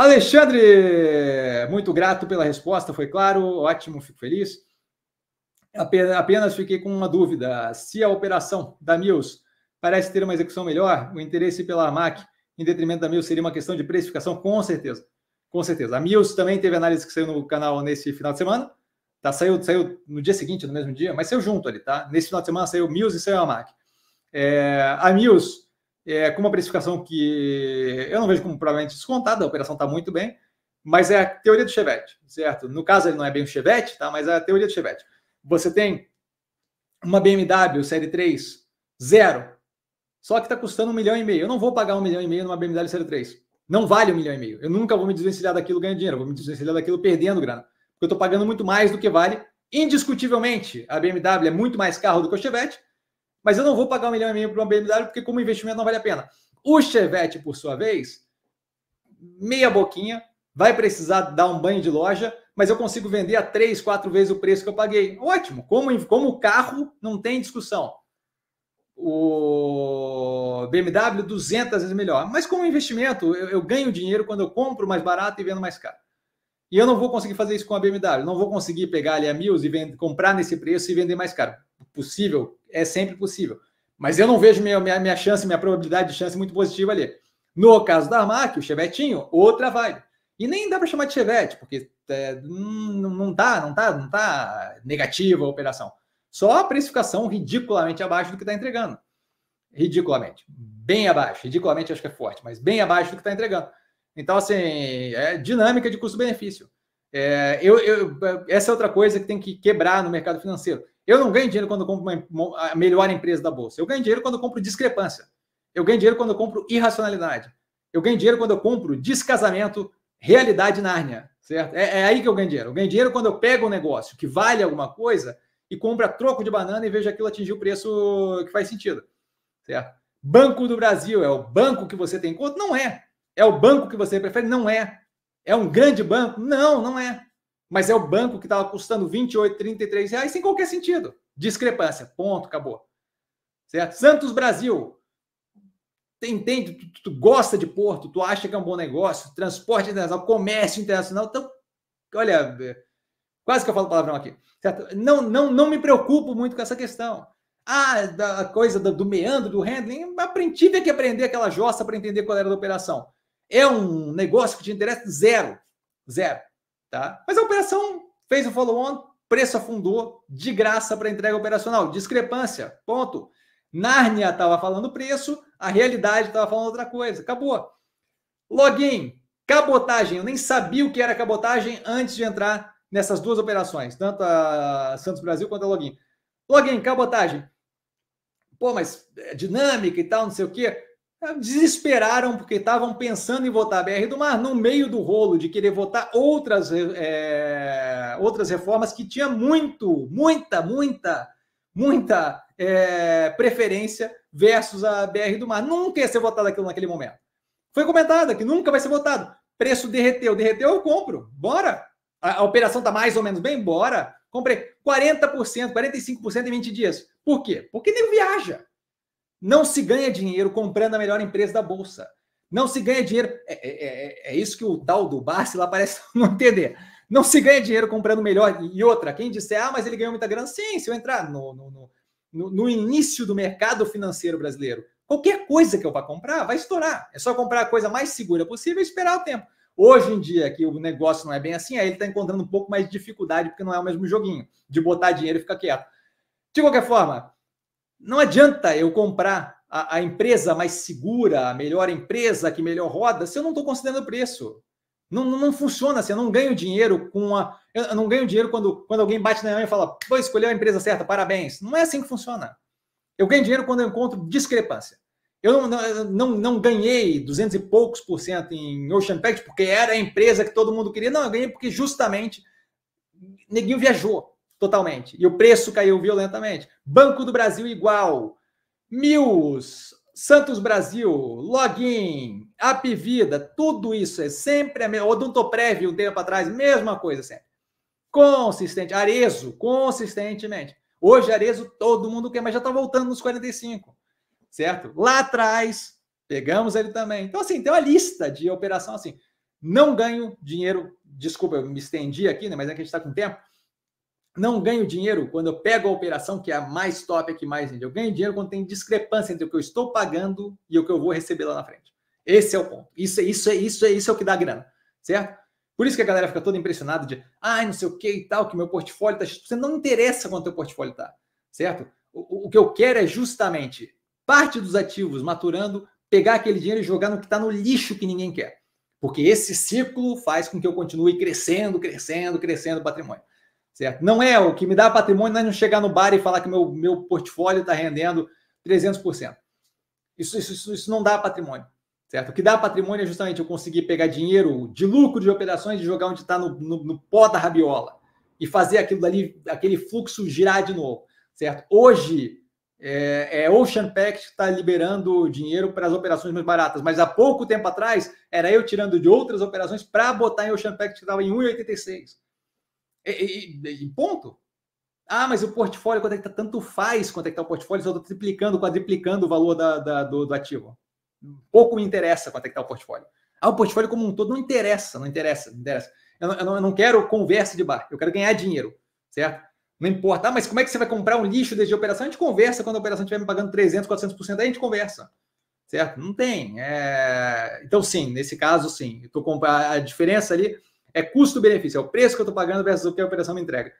Alexandre, muito grato pela resposta, foi claro, ótimo, fico feliz. Apenas fiquei com uma dúvida: se a operação da Mills parece ter uma execução melhor, o interesse pela Mac em detrimento da Mills seria uma questão de precificação? Com certeza, com certeza. A Mills também teve análise que saiu no canal nesse final de semana, tá? Saiu, saiu no dia seguinte, no mesmo dia, mas saiu junto ali, tá? Nesse final de semana saiu Mills e saiu a Mac. É, a Mills é, com uma precificação que eu não vejo como provavelmente descontada, a operação está muito bem, mas é a teoria do Chevette, certo? No caso, ele não é bem o Chevette, tá? mas é a teoria do Chevette. Você tem uma BMW Série 3 zero, só que está custando um milhão e meio. Eu não vou pagar um milhão e meio numa BMW Série 3. Não vale um milhão e meio. Eu nunca vou me desvencilhar daquilo ganhando dinheiro, eu vou me desvencilhar daquilo perdendo grana. Porque eu estou pagando muito mais do que vale. Indiscutivelmente, a BMW é muito mais carro do que o Chevette, mas eu não vou pagar um milhão e meio para uma BMW porque como investimento não vale a pena. O Chevette, por sua vez, meia boquinha, vai precisar dar um banho de loja, mas eu consigo vender a três, quatro vezes o preço que eu paguei. Ótimo, como, como carro não tem discussão. O BMW 200 vezes melhor, mas como investimento eu, eu ganho dinheiro quando eu compro mais barato e vendo mais caro. E eu não vou conseguir fazer isso com a BMW. Não vou conseguir pegar ali a Mills e vender, comprar nesse preço e vender mais caro. Possível, é sempre possível. Mas eu não vejo minha, minha, minha chance, minha probabilidade de chance muito positiva ali. No caso da Armac, o Chevetinho, outra vibe. E nem dá para chamar de Chevette, porque é, não, não tá, não tá, não tá negativa a operação. Só a precificação ridiculamente abaixo do que está entregando. Ridiculamente. Bem abaixo. Ridiculamente acho que é forte, mas bem abaixo do que está entregando. Então, assim, é dinâmica de custo-benefício. É, eu, eu, essa é outra coisa que tem que quebrar no mercado financeiro. Eu não ganho dinheiro quando eu compro uma, a melhor empresa da bolsa. Eu ganho dinheiro quando eu compro discrepância. Eu ganho dinheiro quando eu compro irracionalidade. Eu ganho dinheiro quando eu compro descasamento, realidade Nárnia, certo? É, é aí que eu ganho dinheiro. Eu ganho dinheiro quando eu pego um negócio que vale alguma coisa e compro a troco de banana e vejo aquilo atingir o preço que faz sentido, certo? Banco do Brasil é o banco que você tem conta? Não é. É o banco que você prefere? Não é. É um grande banco? Não, não é. Mas é o banco que estava custando 28, 33 reais sem qualquer sentido. Discrepância. Ponto, acabou. Certo? Santos Brasil. Entende? Tu, tu, gosta de Porto, tu acha que é um bom negócio, transporte internacional, comércio internacional. Então, olha, é, quase que eu falo palavrão aqui. Certo? Não, não, não me preocupo muito com essa questão. Ah, da, coisa do, do meandro, do handling, aprendi, tive é que aprender aquela jossa para entender qual era a operação. É um negócio que te interessa? Zero. Zero. Tá? Mas a operação fez o follow-on, preço afundou, de graça para entrega operacional. Discrepância. Ponto. Nárnia estava falando preço, a realidade estava falando outra coisa. Acabou. Login, cabotagem. Eu nem sabia o que era cabotagem antes de entrar nessas duas operações, tanto a Santos Brasil quanto a Login. Login, cabotagem. Pô, mas é dinâmica e tal, não sei o quê desesperaram porque estavam pensando em votar a BR do Mar no meio do rolo de querer votar outras, é, outras reformas que tinha muito, muita, muita, muita é, preferência versus a BR do Mar. Nunca ia ser votado aquilo naquele momento. Foi comentado que nunca vai ser votado. Preço derreteu, derreteu, eu compro. Bora. A, a operação está mais ou menos bem? Bora. Comprei 40%, 45% em 20 dias. Por quê? Porque nem viaja. Não se ganha dinheiro comprando a melhor empresa da Bolsa. Não se ganha dinheiro. É, é, é, é isso que o tal do Barsi lá parece não entender. Não se ganha dinheiro comprando melhor. E outra, quem disser, ah, mas ele ganhou muita grana. Sim, se eu entrar no, no, no, no início do mercado financeiro brasileiro, qualquer coisa que eu vá comprar vai estourar. É só comprar a coisa mais segura possível e esperar o tempo. Hoje em dia, que o negócio não é bem assim, aí ele está encontrando um pouco mais de dificuldade, porque não é o mesmo joguinho de botar dinheiro e ficar quieto. De qualquer forma, não adianta eu comprar a, a, empresa mais segura, a melhor empresa que melhor roda, se eu não estou considerando o preço. Não, não, não, funciona assim, eu não ganho dinheiro com a. Eu não ganho dinheiro quando, quando alguém bate na minha mão e fala, pô, escolheu a empresa certa, parabéns. Não é assim que funciona. Eu ganho dinheiro quando eu encontro discrepância. Eu não, não, não ganhei 200 e poucos por cento em Ocean Pact porque era a empresa que todo mundo queria. Não, eu ganhei porque justamente neguinho viajou totalmente. E o preço caiu violentamente. Banco do Brasil igual. Mills, Santos Brasil, Login, App Vida, tudo isso é sempre a mesma. Odontoprev, um tempo atrás, mesma coisa sempre. Consistente. Arezo, consistentemente. Hoje, Arezo, todo mundo quer, mas já está voltando nos 45, certo? Lá atrás, pegamos ele também. Então, assim, tem uma lista de operação assim. Não ganho dinheiro, desculpa, eu me estendi aqui, né? Mas é que a gente está com tempo não ganho dinheiro quando eu pego a operação que é a mais top, aqui que mais vende. Eu ganho dinheiro quando tem discrepância entre o que eu estou pagando e o que eu vou receber lá na frente. Esse é o ponto. Isso é isso é isso é isso é o que dá grana, certo? Por isso que a galera fica toda impressionada de, ai, ah, não sei o que e tal, que meu portfólio tá. Você não interessa quanto o portfólio tá, certo? O, o que eu quero é justamente parte dos ativos maturando, pegar aquele dinheiro e jogar no que está no lixo que ninguém quer. Porque esse círculo faz com que eu continue crescendo, crescendo, crescendo o patrimônio certo? Não é o que me dá patrimônio, não é não chegar no bar e falar que meu, meu portfólio está rendendo 300%. Isso, isso, isso não dá patrimônio, certo? O que dá patrimônio é justamente eu conseguir pegar dinheiro de lucro de operações e jogar onde está no, no, no pó da rabiola e fazer aquilo dali, aquele fluxo girar de novo, certo? Hoje, é, é Ocean Pact que está liberando dinheiro para as operações mais baratas, mas há pouco tempo atrás era eu tirando de outras operações para botar em Ocean Pact que estava em 1,86. E, e, e ponto. Ah, mas o portfólio, quanto é que tá? Tanto faz quanto é que tá o portfólio, só estou triplicando, quadriplicando o valor da, da, do, do ativo. Pouco me interessa quanto é que tá o portfólio. Ah, o portfólio como um todo não interessa, não interessa, não interessa. Eu não, eu não, quero conversa de bar, eu quero ganhar dinheiro, certo? Não importa. Ah, mas como é que você vai comprar um lixo desde a operação? A gente conversa quando a operação estiver me pagando 300, 400%, aí a gente conversa, certo? Não tem. É... Então, sim, nesse caso, sim. Eu tô comp... A diferença ali é custo-benefício, é o preço que eu estou pagando versus o que a operação me entrega.